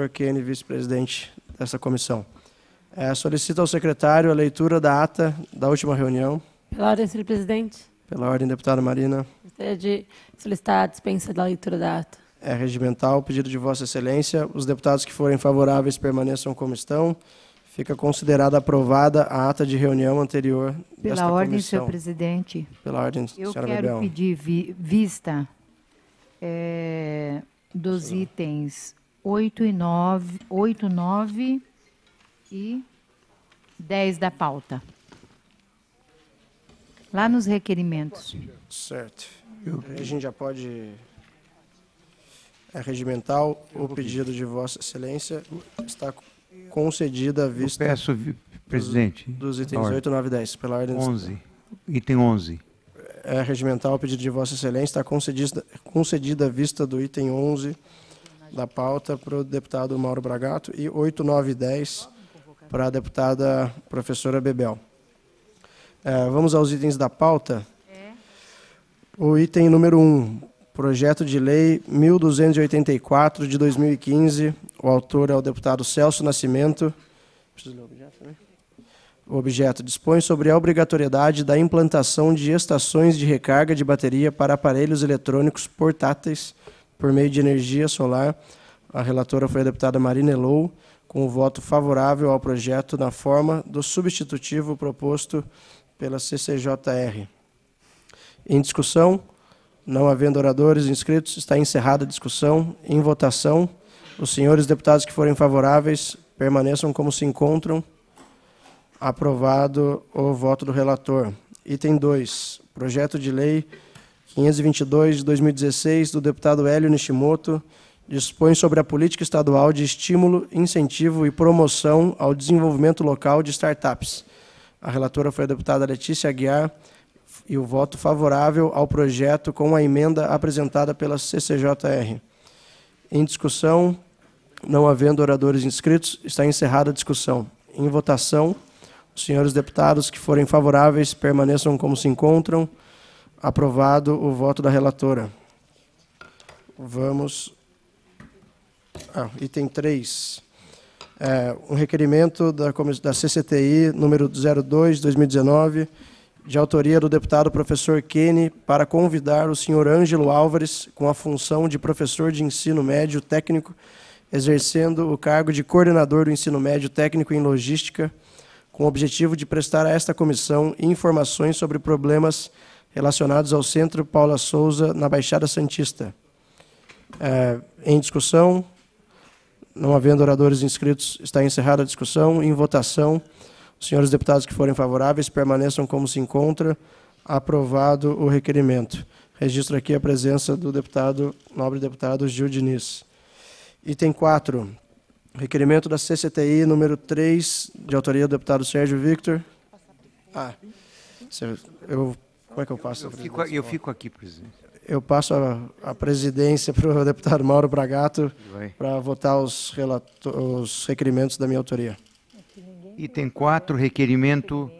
professor Kene, vice-presidente dessa comissão. É, solicito ao secretário a leitura da ata da última reunião. Pela ordem, senhor presidente. Pela ordem, deputada Marina. Gostaria de solicitar a dispensa da leitura da ata. É regimental, pedido de Vossa Excelência. Os deputados que forem favoráveis permaneçam como estão. Fica considerada aprovada a ata de reunião anterior Pela desta ordem, comissão. senhor presidente. Pela ordem, Eu quero Bebel. pedir vi vista é, dos itens 8 e 9, 8, 9 e 10 da pauta. Lá nos requerimentos. Certo. A gente já pode é regimental. O pedido de Vossa Excelência está concedida a vista. Eu peço, presidente. Dos, itens 8, 9 e 10, pela ordem. 11. Item 11. É regimental. O pedido de Vossa Excelência está concedida, concedida à vista do item 11 da pauta para o deputado Mauro Bragato e 8, 9 e 10 para a deputada professora Bebel. É, vamos aos itens da pauta. É. O item número 1, projeto de lei 1284 de 2015. O autor é o deputado Celso Nascimento. Né? O objeto dispõe sobre a obrigatoriedade da implantação de estações de recarga de bateria para aparelhos eletrônicos portáteis por meio de energia solar. A relatora foi a deputada Marina Elou, com o voto favorável ao projeto na forma do substitutivo proposto pela CCJR. Em discussão, não havendo oradores inscritos, está encerrada a discussão. Em votação, os senhores deputados que forem favoráveis permaneçam como se encontram. Aprovado o voto do relator. Item 2. Projeto de lei 522 de 2016 do deputado Hélio Nishimoto dispõe sobre a política estadual de estímulo, incentivo e promoção ao desenvolvimento local de startups. A relatora foi a deputada Letícia Aguiar e o voto favorável ao projeto com a emenda apresentada pela CCJR. Em discussão, não havendo oradores inscritos, está encerrada a discussão. Em votação, os senhores deputados que forem favoráveis permaneçam como se encontram. Aprovado o voto da relatora. Vamos. Ah, item 3. É, um requerimento da, da CCTI número 02, 2019, de autoria do deputado professor Kene, para convidar o senhor Ângelo Álvares com a função de professor de ensino médio técnico, exercendo o cargo de coordenador do ensino médio técnico em logística, com o objetivo de prestar a esta comissão informações sobre problemas relacionados ao Centro Paula Souza na Baixada Santista. É, em discussão, não havendo oradores inscritos, está encerrada a discussão. Em votação, os senhores deputados que forem favoráveis permaneçam como se encontra. Aprovado o requerimento. Registro aqui a presença do deputado, nobre deputado Gil Diniz. Item 4. Requerimento da CCTI número 3, de autoria do deputado Sérgio Victor. Ah, eu como é que eu passo eu, eu, fico, eu fico, aqui, presidente. Eu passo a, a presidência para o deputado Mauro Bragato para votar os, os requerimentos da minha autoria. E tem quatro requerimento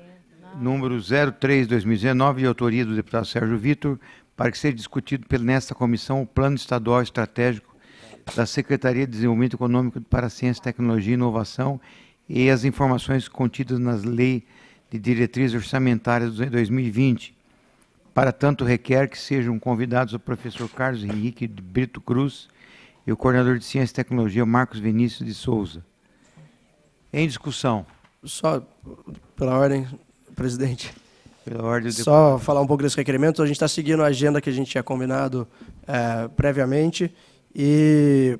número 03-2019 e autoria do deputado Sérgio Vitor para que seja discutido nesta comissão o Plano Estadual Estratégico da Secretaria de Desenvolvimento Econômico para Ciência, Tecnologia e Inovação e as informações contidas nas leis de diretrizes orçamentárias de 2020 para tanto, requer que sejam convidados o professor Carlos Henrique de Brito Cruz e o coordenador de Ciência e Tecnologia, Marcos Vinícius de Souza. Em discussão. Só pela ordem, presidente. Pela ordem do Só deputado. falar um pouco desse requerimento. A gente está seguindo a agenda que a gente tinha combinado é, previamente. E,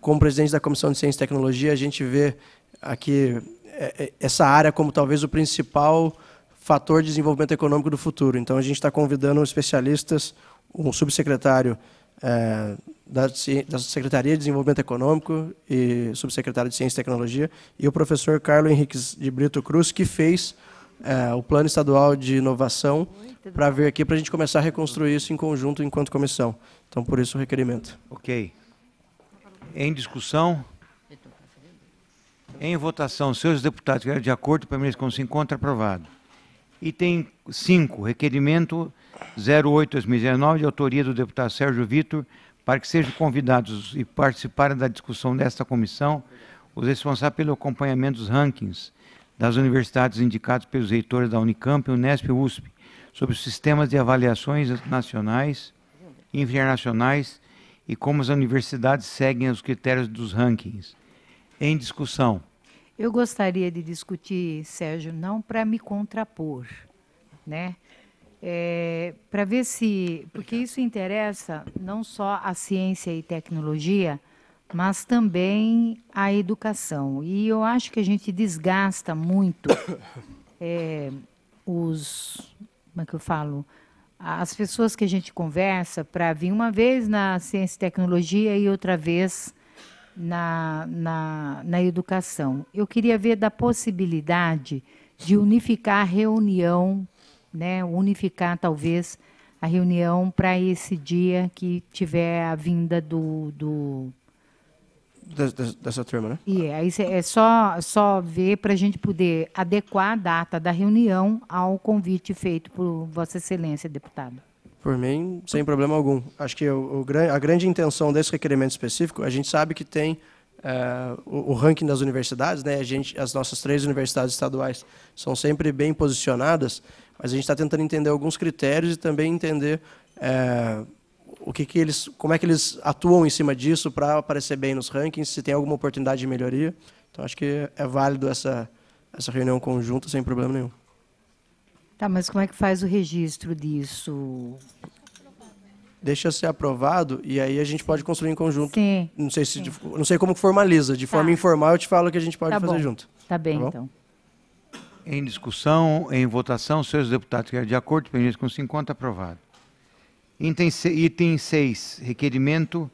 como presidente da Comissão de Ciência e Tecnologia, a gente vê aqui é, é, essa área como talvez o principal fator de desenvolvimento econômico do futuro. Então, a gente está convidando especialistas, um subsecretário é, da, da, Secretaria de Desenvolvimento Econômico e subsecretário de Ciência e Tecnologia, e o professor Carlos Henrique de Brito Cruz, que fez é, o Plano Estadual de Inovação para vir aqui para a gente começar a reconstruir isso em conjunto enquanto comissão. Então, por isso o requerimento. Ok. Em discussão? Em votação, senhores deputados, de acordo, permaneçam como se encontra aprovado. Item 5, requerimento 08-2019, de autoria do deputado Sérgio Vitor, para que sejam convidados e participarem da discussão desta comissão os responsáveis pelo acompanhamento dos rankings das universidades indicados pelos reitores da Unicamp, Unesp e USP, sobre os sistemas de avaliações nacionais e internacionais e como as universidades seguem os critérios dos rankings. Em discussão. Eu gostaria de discutir, Sérgio, não para me contrapor, né? É, para ver se. Porque isso interessa não só a ciência e tecnologia, mas também a educação. E eu acho que a gente desgasta muito é, os. Como é que eu falo? As pessoas que a gente conversa para vir uma vez na ciência e tecnologia e outra vez na, na, na educação. Eu queria ver da possibilidade de unificar a reunião, né, unificar talvez a reunião para esse dia que tiver a vinda do. do dessa, turma, né? E yeah, é, é só, só ver para a gente poder adequar a data da reunião ao convite feito por Vossa Excelência, deputado. Por mim, sem problema algum. Acho que o, o, a grande intenção desse requerimento específico, a gente sabe que tem eh, o, o, ranking das universidades, né? A gente, as nossas três universidades estaduais são sempre bem posicionadas, mas a gente está tentando entender alguns critérios e também entender eh, o que, que eles, como é que eles atuam em cima disso para aparecer bem nos rankings, se tem alguma oportunidade de melhoria. Então, acho que é válido essa, essa reunião conjunta sem problema nenhum. Tá, mas como é que faz o registro disso? Deixa ser aprovado e aí a gente pode construir em conjunto. Sim. Não sei, se, Sim. não sei como formaliza. De tá. forma informal, eu te falo que a gente pode tá fazer bom. junto. Tá bem, tá então. Em discussão, em votação, senhores deputados, que é de acordo, pendente com 50, aprovado. Item 6, requerimento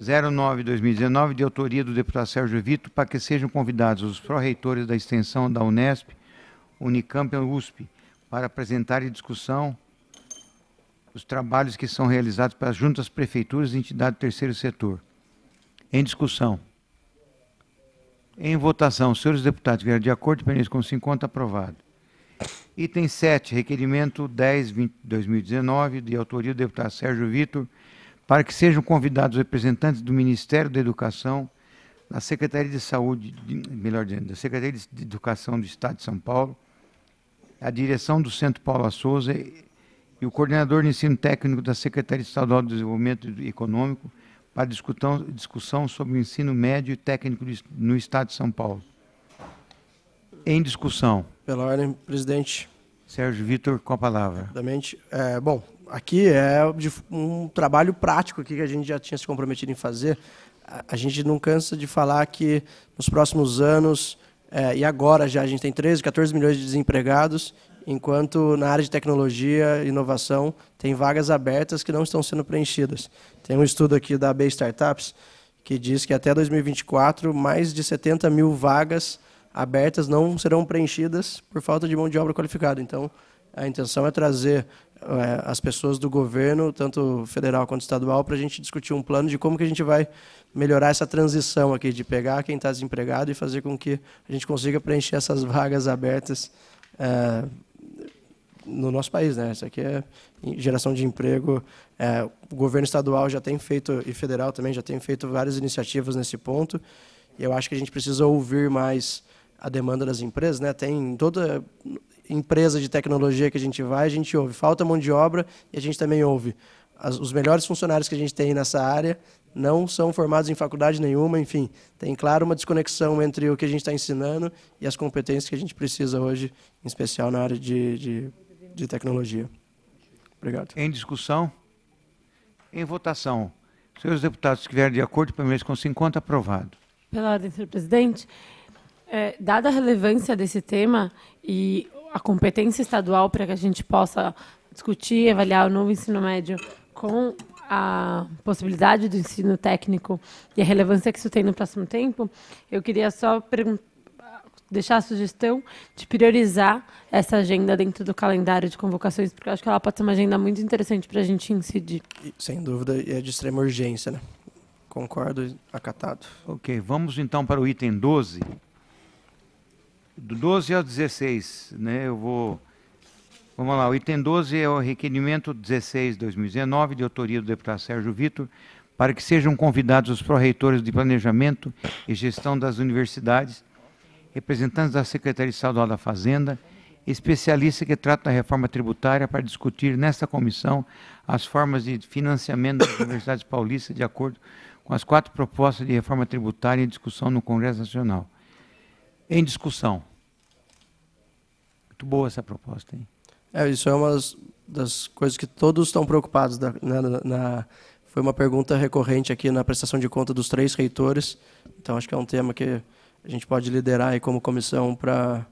09-2019, de autoria do deputado Sérgio Vito, para que sejam convidados os pró-reitores da extensão da Unesp, Unicamp e USP, para apresentar em discussão os trabalhos que são realizados para junto às prefeituras e entidades do terceiro setor. Em discussão. Em votação, senhores deputados, vieram de acordo, permanência com 50, aprovado. Item 7, requerimento 10, 2019, de autoria do deputado Sérgio Vitor, para que sejam convidados representantes do Ministério da Educação, da Secretaria de Saúde, de, melhor dizendo, da Secretaria de Educação do Estado de São Paulo, a direção do Centro Paula Souza e o coordenador de ensino técnico da Secretaria Estadual de Desenvolvimento Econômico para discutão, discussão sobre o ensino médio e técnico no Estado de São Paulo. Em discussão. Pela ordem, presidente. Sérgio Vitor, com a palavra. Exatamente. É, bom, aqui é um trabalho prático que a gente já tinha se comprometido em fazer. A gente não cansa de falar que nos próximos anos é, e agora já a gente tem 13, 14 milhões de desempregados, enquanto na área de tecnologia e inovação tem vagas abertas que não estão sendo preenchidas. Tem um estudo aqui da AB Startups que diz que até 2024 mais de 70 mil vagas abertas não serão preenchidas por falta de mão de obra qualificada. Então, a intenção é trazer é, as pessoas do governo, tanto federal quanto estadual, para a gente discutir um plano de como que a gente vai melhorar essa transição aqui, de pegar quem está desempregado e fazer com que a gente consiga preencher essas vagas abertas é, no nosso país. Né? Isso aqui é geração de emprego. É, o governo estadual já tem feito, e federal também, já tem feito várias iniciativas nesse ponto. E eu acho que a gente precisa ouvir mais a demanda das empresas, né? Tem toda empresa de tecnologia que a gente vai, a gente ouve falta mão de obra e a gente também ouve As, os melhores funcionários que a gente tem nessa área não são formados em faculdade nenhuma, enfim, tem claro uma desconexão entre o que a gente está ensinando e as competências que a gente precisa hoje, em especial na área de, de, de tecnologia. Obrigado. Em discussão? Em votação. Senhores deputados, se estiverem de acordo, pelo menos com 50, aprovado. Pela ordem, senhor presidente. É, dada a relevância desse tema e a competência estadual para que a gente possa discutir e avaliar o novo ensino médio com a possibilidade do ensino técnico e a relevância que isso tem no próximo tempo, eu queria só deixar a sugestão de priorizar essa agenda dentro do calendário de convocações, porque eu acho que ela pode ser uma agenda muito interessante para a gente incidir. Sem dúvida, e é de extrema urgência, né? Concordo, acatado. Ok, vamos então para o item 12 do 12 ao 16, né? Eu vou. Vamos lá, o item 12 é o requerimento 16-2019, de autoria do deputado Sérgio Vitor, para que sejam convidados os pró-reitores de Planejamento e Gestão das Universidades, representantes da Secretaria Estadual da Fazenda, especialista que trata da reforma tributária, para discutir nesta comissão as formas de financiamento das universidades paulistas, de acordo com as quatro propostas de reforma tributária em discussão no Congresso Nacional. Em discussão muito boa essa proposta. Hein? É, isso é uma das, das coisas que todos estão preocupados. Da, né, na, na, foi uma pergunta recorrente aqui na prestação de conta dos três reitores. Então, acho que é um tema que a gente pode liderar aí como comissão para...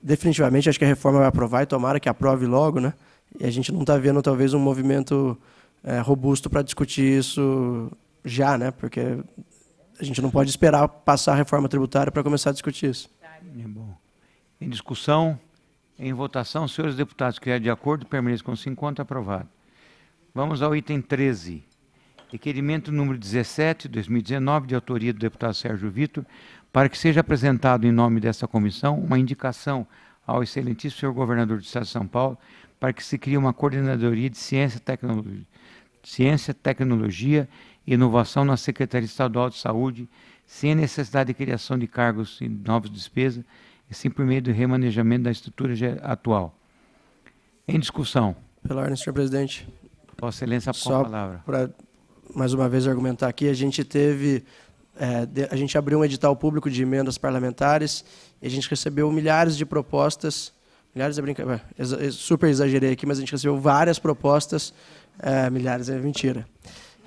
Definitivamente, acho que a reforma vai aprovar e tomara que aprove logo, né? E a gente não está vendo, talvez, um movimento é, robusto para discutir isso já, né? Porque a gente não pode esperar passar a reforma tributária para começar a discutir isso. É bom. Em discussão? Em votação, senhores deputados, que é de acordo, permaneça com 50, aprovado. Vamos ao item 13. Requerimento número 17, 2019, de autoria do deputado Sérgio Vitor, para que seja apresentado em nome desta comissão uma indicação ao excelentíssimo senhor governador do Estado de São Paulo para que se crie uma coordenadoria de ciência, tecnologia, ciência, tecnologia e inovação na Secretaria Estadual de Saúde, sem necessidade de criação de cargos e novas despesas, e sim por meio do remanejamento da estrutura atual. Em discussão. Pela ordem, senhor presidente. Vossa Excelência, a palavra. Para mais uma vez argumentar aqui, a gente teve. É, de, a gente abriu um edital público de emendas parlamentares e a gente recebeu milhares de propostas. Milhares é brincadeira. É, super exagerei aqui, mas a gente recebeu várias propostas. É, milhares é mentira.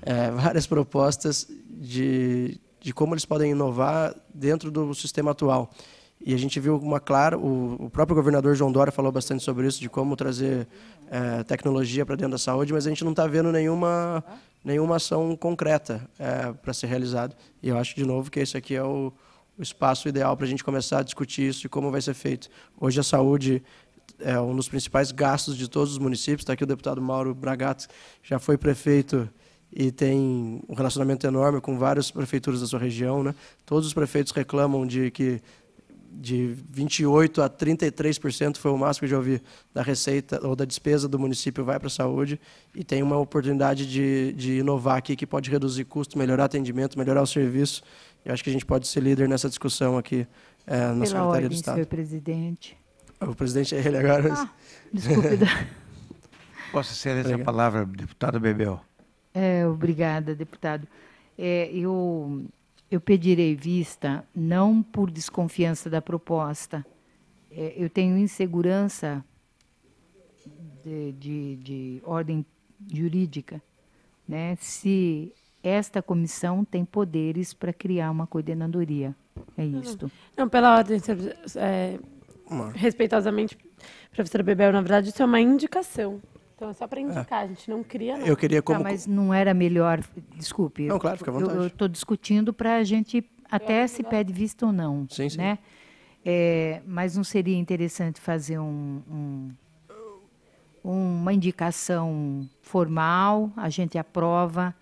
É, várias propostas de, de como eles podem inovar dentro do sistema atual. E a gente viu uma clara, o, o próprio governador João Dória falou bastante sobre isso, de como trazer é, tecnologia para dentro da saúde, mas a gente não está vendo nenhuma, nenhuma ação concreta é, para ser realizada. E eu acho, de novo, que esse aqui é o, o espaço ideal para a gente começar a discutir isso e como vai ser feito. Hoje a saúde é um dos principais gastos de todos os municípios. Está aqui o deputado Mauro Bragato, já foi prefeito e tem um relacionamento enorme com várias prefeituras da sua região. Né? Todos os prefeitos reclamam de que de 28 a 33% foi o máximo que eu já ouvi da receita ou da despesa do município vai para a saúde e tem uma oportunidade de, de inovar aqui que pode reduzir custo, melhorar atendimento, melhorar o serviço. Eu acho que a gente pode ser líder nessa discussão aqui é, na Pela Secretaria ordem, do Estado. Senhor presidente. Ah, o presidente é ele agora. Ah, desculpe. Posso ser essa palavra, deputado Bebel? É, obrigada, deputado. É, eu eu pedirei vista não por desconfiança da proposta. É, eu tenho insegurança de, de, de ordem jurídica, né? Se esta comissão tem poderes para criar uma coordenadoria, é uhum. isto. Não, pela ordem é, respeitosamente, professora Bebel, na verdade isso é uma indicação. Então é só para é. indicar, é. a gente não cria não. Eu queria tá, como... mas não era melhor, desculpe. Não, claro, fica à vontade. Eu estou discutindo para a gente até se pede vista ou não. Sim, sim. Né? É, mas não seria interessante fazer um, um, uma indicação formal, a gente aprova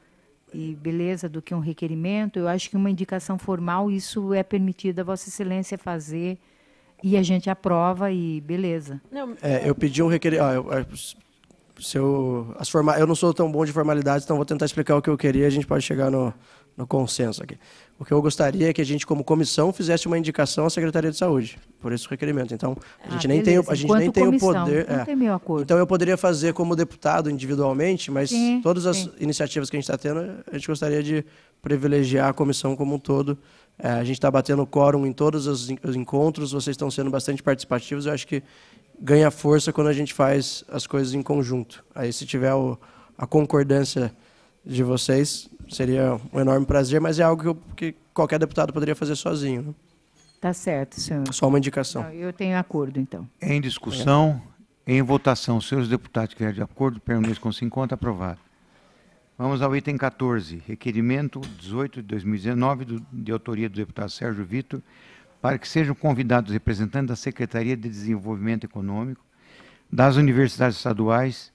e beleza do que um requerimento. Eu acho que uma indicação formal isso é permitido a Vossa Excelência fazer e a gente aprova e beleza. Não, é, eu pedi um requerimento. Ah, se eu, as forma, eu não sou tão bom de formalidades, então vou tentar explicar o que eu queria, a gente pode chegar no, no consenso aqui. O que eu gostaria é que a gente, como comissão, fizesse uma indicação à Secretaria de Saúde, por esse requerimento. Então, a gente ah, nem tem, a gente nem tem o poder. É. Tem então, eu poderia fazer como deputado individualmente, mas sim, todas as sim. iniciativas que a gente está tendo, a gente gostaria de privilegiar a comissão como um todo. É, a gente está batendo quórum em todos os, encontros, vocês estão sendo bastante participativos, eu acho que ganha força quando a gente faz as coisas em conjunto. Aí, se tiver o, a concordância de vocês, seria um enorme prazer, mas é algo que, eu, que qualquer deputado poderia fazer sozinho. Está né? Tá certo, senhor. Só uma indicação. Não, eu tenho acordo, então. Em discussão, é. em votação, senhores deputados que é de acordo, permaneçam com 50, aprovado. Vamos ao item 14, requerimento 18 de 2019, do, de autoria do deputado Sérgio Vitor, para que sejam convidados representantes da Secretaria de Desenvolvimento Econômico, das universidades estaduais,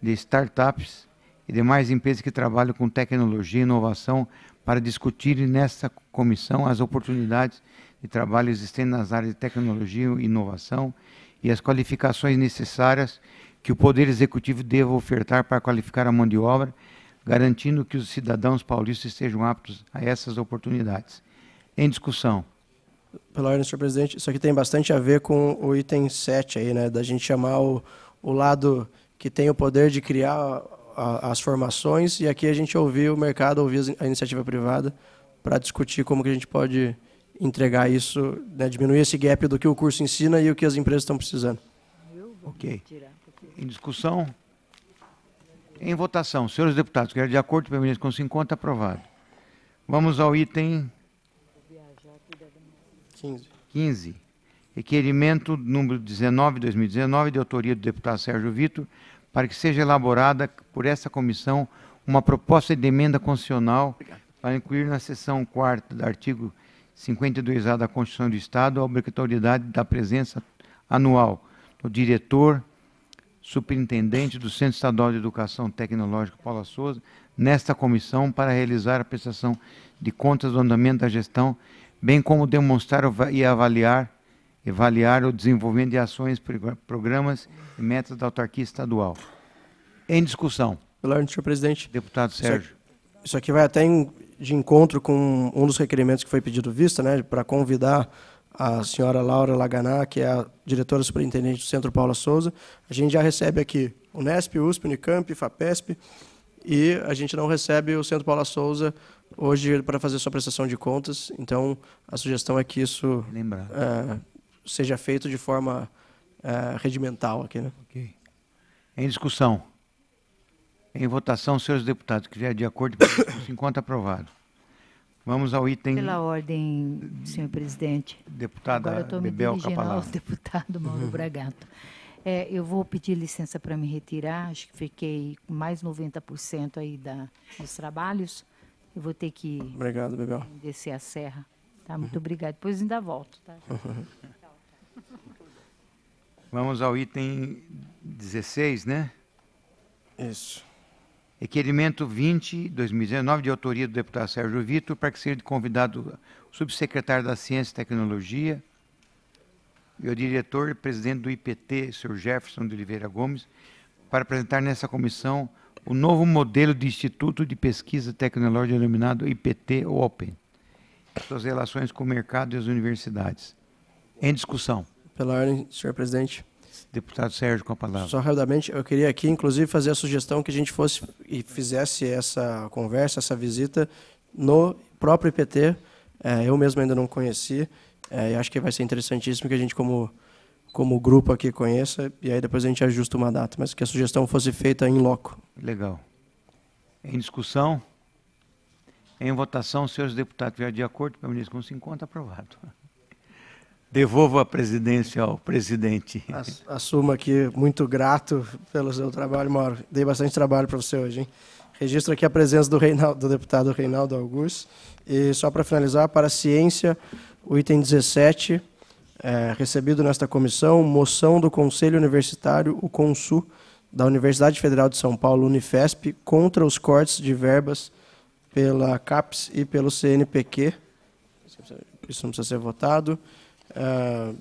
de startups e demais empresas que trabalham com tecnologia e inovação para discutirem nesta comissão as oportunidades de trabalho existentes nas áreas de tecnologia e inovação e as qualificações necessárias que o Poder Executivo deva ofertar para qualificar a mão de obra, garantindo que os cidadãos paulistas estejam aptos a essas oportunidades. Em discussão. Pela ordem, senhor presidente, isso aqui tem bastante a ver com o item 7 aí, né, da gente chamar o, o lado que tem o poder de criar a, as formações, e aqui a gente ouvir o mercado, ouvir a iniciativa privada, para discutir como que a gente pode entregar isso, né, diminuir esse gap do que o curso ensina e o que as empresas estão precisando. Ok. Em discussão? Em votação. Senhores deputados, quero de acordo, permanente com 50, aprovado. Vamos ao item 15. 15. Requerimento número 19, 2019, de autoria do deputado Sérgio Vitor, para que seja elaborada por essa comissão uma proposta de emenda constitucional Obrigado. para incluir na seção 4 do artigo 52A da Constituição do Estado a obrigatoriedade da presença anual do diretor superintendente do Centro Estadual de Educação Tecnológica Paula Souza nesta comissão para realizar a prestação de contas do andamento da gestão bem como demonstrar e avaliar, avaliar o desenvolvimento de ações, programas e metas da autarquia estadual. Em discussão. Pela senhor presidente. Deputado Sérgio. Isso aqui vai até de encontro com um dos requerimentos que foi pedido vista, né, para convidar a senhora Laura Laganá, que é a diretora superintendente do Centro Paula Souza. A gente já recebe aqui o Unesp, USP, Unicamp, FAPESP, e a gente não recebe o Centro Paula Souza hoje para fazer sua prestação de contas. Então, a sugestão é que isso é, seja feito de forma uh, regimental aqui. Né? Okay. Em discussão. Em votação, senhores deputados, que vier de acordo, se encontra aprovado. Vamos ao item. Pela ordem, senhor presidente. Deputada Agora eu estou me dirigindo ao deputado Mauro Bragato. É, eu vou pedir licença para me retirar, acho que fiquei com mais 90% aí da, dos trabalhos. Eu vou ter que Obrigado, Bebel. descer a serra. Tá, uhum. muito uhum. obrigado. Depois ainda volto. Tá? Uhum. Vamos ao item 16, né? Isso. Requerimento 20, 2019, de autoria do deputado Sérgio Vitor, para que seja convidado o subsecretário da Ciência e Tecnologia e o diretor e presidente do IPT, Sr. Jefferson de Oliveira Gomes, para apresentar nessa comissão o novo modelo de Instituto de Pesquisa Tecnológica denominado IPT Open, suas relações com o mercado e as universidades. Em discussão. Pela ordem, senhor presidente. Deputado Sérgio, com a palavra. Só rapidamente, eu queria aqui, inclusive, fazer a sugestão que a gente fosse e fizesse essa conversa, essa visita no próprio IPT. É, eu mesmo ainda não conheci, é, e acho que vai ser interessantíssimo que a gente, como, como grupo aqui, conheça, e aí depois a gente ajusta uma data, mas que a sugestão fosse feita em loco. Legal. Em discussão? Em votação, senhores deputados, vier de acordo, o permaneça com 50, aprovado. Devolvo a presidência ao presidente. Assuma aqui, muito grato pelo seu trabalho, Mauro. Dei bastante trabalho para você hoje, hein? Registro aqui a presença do, Reinaldo, do deputado Reinaldo Augusto. E só para finalizar, para a ciência, o item 17, é, eh, recebido nesta comissão, moção do Conselho Universitário, o CONSU, da Universidade Federal de São Paulo, Unifesp, contra os cortes de verbas pela CAPES e pelo CNPq. Isso não precisa ser votado. Uh,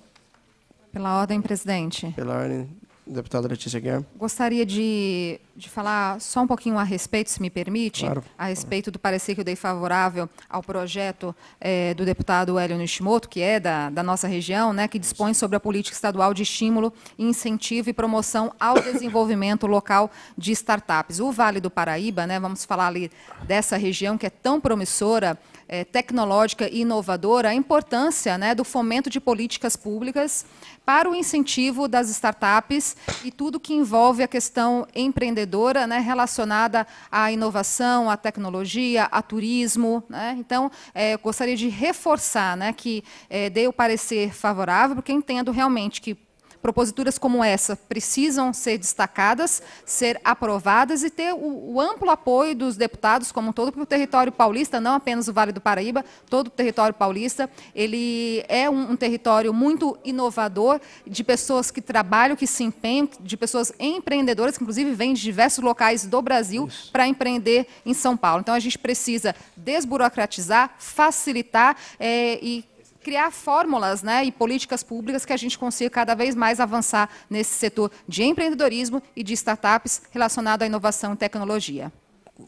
pela ordem, presidente. Pela ordem Deputada Letícia Guerra. Gostaria de, de falar só um pouquinho a respeito, se me permite, claro. a respeito do parecer que eu dei favorável ao projeto é, do deputado Hélio Nishimoto, que é da, da nossa região, né, que dispõe sobre a política estadual de estímulo, incentivo e promoção ao desenvolvimento local de startups. O Vale do Paraíba, né, vamos falar ali dessa região que é tão promissora, é, tecnológica e inovadora, a importância né, do fomento de políticas públicas para o incentivo das startups e tudo que envolve a questão empreendedora né, relacionada à inovação, à tecnologia, a turismo. Né? Então, é, gostaria de reforçar né, que é, dei o parecer favorável, porque entendo realmente que Proposituras como essa precisam ser destacadas, ser aprovadas e ter o, o amplo apoio dos deputados como um todo, porque o território paulista, não apenas o Vale do Paraíba, todo o território paulista, ele é um, um território muito inovador, de pessoas que trabalham, que se empenham, de pessoas empreendedoras, que inclusive vêm de diversos locais do Brasil para empreender em São Paulo. Então, a gente precisa desburocratizar, facilitar é, e criar fórmulas né, e políticas públicas que a gente consiga cada vez mais avançar nesse setor de empreendedorismo e de startups relacionado à inovação e tecnologia.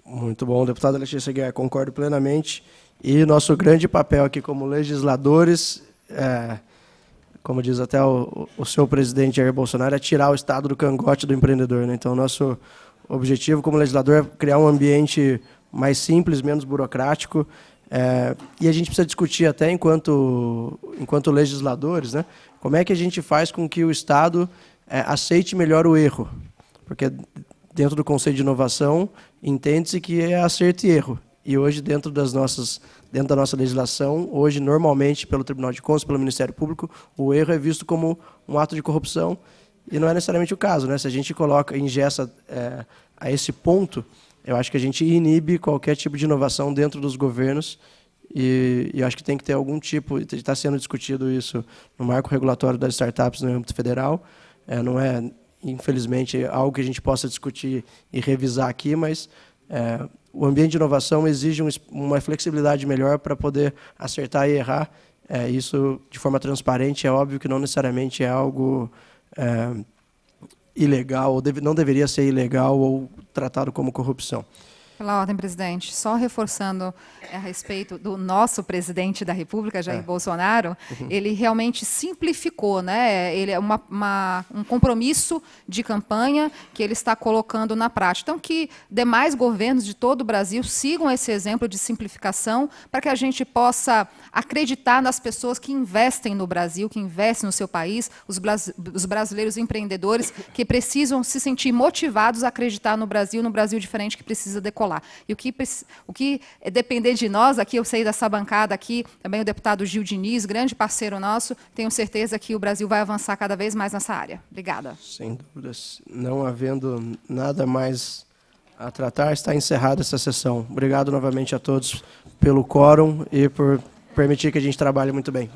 Muito bom, deputada Letícia Guerra, concordo plenamente. E nosso grande papel aqui como legisladores, é, como diz até o, o seu presidente Jair Bolsonaro, é tirar o Estado do cangote do empreendedor. Né? Então, nosso objetivo como legislador é criar um ambiente mais simples, menos burocrático, é, e a gente precisa discutir até enquanto, enquanto legisladores, né? Como é que a gente faz com que o Estado é, aceite melhor o erro? Porque dentro do Conselho de inovação entende-se que é acerto e erro. E hoje dentro das nossas dentro da nossa legislação, hoje normalmente pelo Tribunal de Contas, pelo Ministério Público, o erro é visto como um ato de corrupção e não é necessariamente o caso, né? Se a gente coloca ingessa é, a esse ponto, eu acho que a gente inibe qualquer tipo de inovação dentro dos governos e, e acho que tem que ter algum tipo, está sendo discutido isso no marco regulatório das startups no âmbito federal. É, não é, infelizmente, algo que a gente possa discutir e revisar aqui, mas é, o ambiente de inovação exige um, uma flexibilidade melhor para poder acertar e errar. É, isso de forma transparente é óbvio que não necessariamente é algo é, ilegal, ou deve, não deveria ser ilegal ou tratado como corrupção. Pela ordem, presidente. Só reforçando é, a respeito do nosso presidente da República, Jair é. Bolsonaro, uhum. ele realmente simplificou, né? Ele é uma, uma, um compromisso de campanha que ele está colocando na prática. Então, que demais governos de todo o Brasil sigam esse exemplo de simplificação para que a gente possa acreditar nas pessoas que investem no Brasil, que investem no seu país, os, bras os brasileiros empreendedores que precisam se sentir motivados a acreditar no Brasil, no Brasil diferente que precisa decolar rolar. E o que, o que depender de nós, aqui eu sei dessa bancada aqui, também o deputado Gil Diniz, grande parceiro nosso, tenho certeza que o Brasil vai avançar cada vez mais nessa área. Obrigada. Sem dúvidas. Não havendo nada mais a tratar, está encerrada essa sessão. Obrigado novamente a todos pelo quórum e por permitir que a gente trabalhe muito bem.